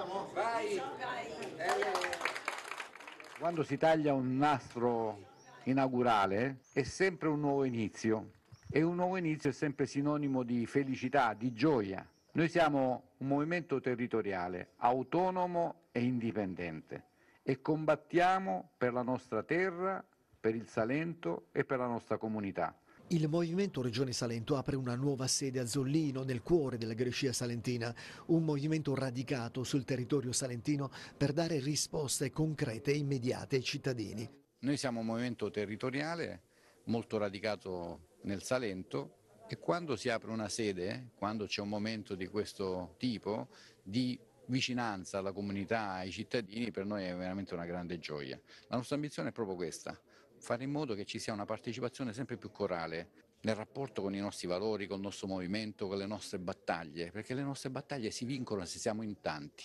vediamo? Vai! Eh. Quando si taglia un nastro inaugurale è sempre un nuovo inizio e un nuovo inizio è sempre sinonimo di felicità, di gioia. Noi siamo un movimento territoriale, autonomo e indipendente e combattiamo per la nostra terra, per il Salento e per la nostra comunità. Il Movimento Regione Salento apre una nuova sede a Zollino, nel cuore della Grecia salentina, un movimento radicato sul territorio salentino per dare risposte concrete e immediate ai cittadini. Noi siamo un movimento territoriale molto radicato nel Salento e quando si apre una sede, quando c'è un momento di questo tipo, di vicinanza alla comunità, ai cittadini, per noi è veramente una grande gioia. La nostra ambizione è proprio questa, fare in modo che ci sia una partecipazione sempre più corale nel rapporto con i nostri valori, con il nostro movimento, con le nostre battaglie, perché le nostre battaglie si vincono se siamo in tanti.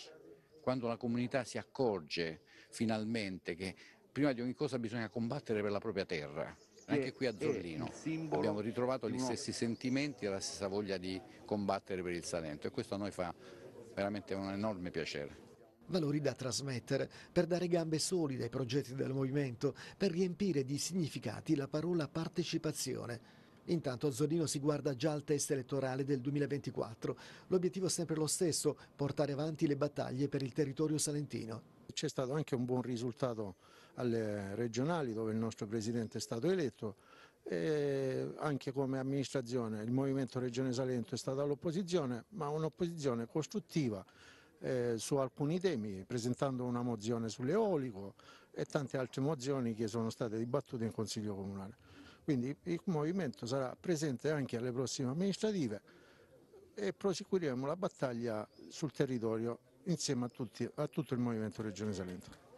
Quando la comunità si accorge finalmente che prima di ogni cosa bisogna combattere per la propria terra, anche qui a Zorlino abbiamo ritrovato gli stessi sentimenti e la stessa voglia di combattere per il Salento e questo a noi fa veramente un enorme piacere valori da trasmettere, per dare gambe solide ai progetti del movimento, per riempire di significati la parola partecipazione. Intanto Zorino si guarda già al test elettorale del 2024. L'obiettivo è sempre lo stesso, portare avanti le battaglie per il territorio salentino. C'è stato anche un buon risultato alle regionali dove il nostro Presidente è stato eletto e anche come amministrazione il Movimento Regione Salento è stato all'opposizione ma un'opposizione costruttiva eh, su alcuni temi, presentando una mozione sull'eolico e tante altre mozioni che sono state dibattute in Consiglio Comunale. Quindi il movimento sarà presente anche alle prossime amministrative e proseguiremo la battaglia sul territorio insieme a, tutti, a tutto il Movimento Regione Salento.